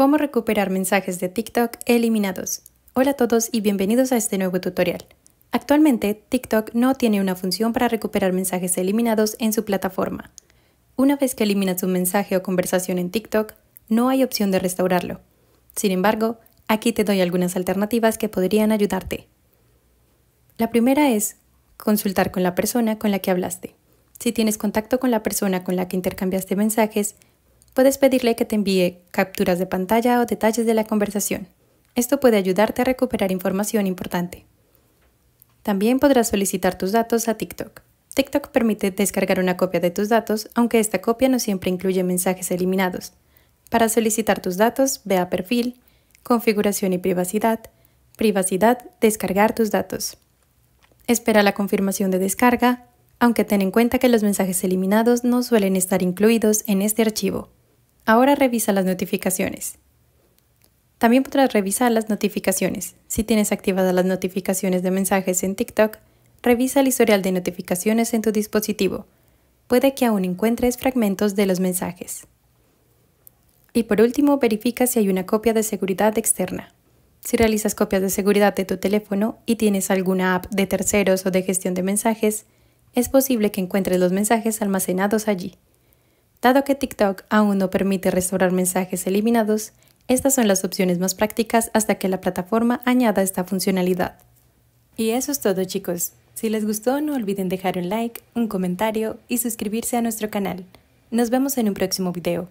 Cómo recuperar mensajes de TikTok eliminados. Hola a todos y bienvenidos a este nuevo tutorial. Actualmente, TikTok no tiene una función para recuperar mensajes eliminados en su plataforma. Una vez que eliminas un mensaje o conversación en TikTok, no hay opción de restaurarlo. Sin embargo, aquí te doy algunas alternativas que podrían ayudarte. La primera es consultar con la persona con la que hablaste. Si tienes contacto con la persona con la que intercambiaste mensajes, puedes pedirle que te envíe capturas de pantalla o detalles de la conversación. Esto puede ayudarte a recuperar información importante. También podrás solicitar tus datos a TikTok. TikTok permite descargar una copia de tus datos, aunque esta copia no siempre incluye mensajes eliminados. Para solicitar tus datos, ve a Perfil, Configuración y Privacidad, Privacidad, Descargar tus datos. Espera la confirmación de descarga, aunque ten en cuenta que los mensajes eliminados no suelen estar incluidos en este archivo. Ahora revisa las notificaciones. También podrás revisar las notificaciones. Si tienes activadas las notificaciones de mensajes en TikTok, revisa el historial de notificaciones en tu dispositivo. Puede que aún encuentres fragmentos de los mensajes. Y por último, verifica si hay una copia de seguridad externa. Si realizas copias de seguridad de tu teléfono y tienes alguna app de terceros o de gestión de mensajes, es posible que encuentres los mensajes almacenados allí. Dado que TikTok aún no permite restaurar mensajes eliminados, estas son las opciones más prácticas hasta que la plataforma añada esta funcionalidad. Y eso es todo chicos. Si les gustó no olviden dejar un like, un comentario y suscribirse a nuestro canal. Nos vemos en un próximo video.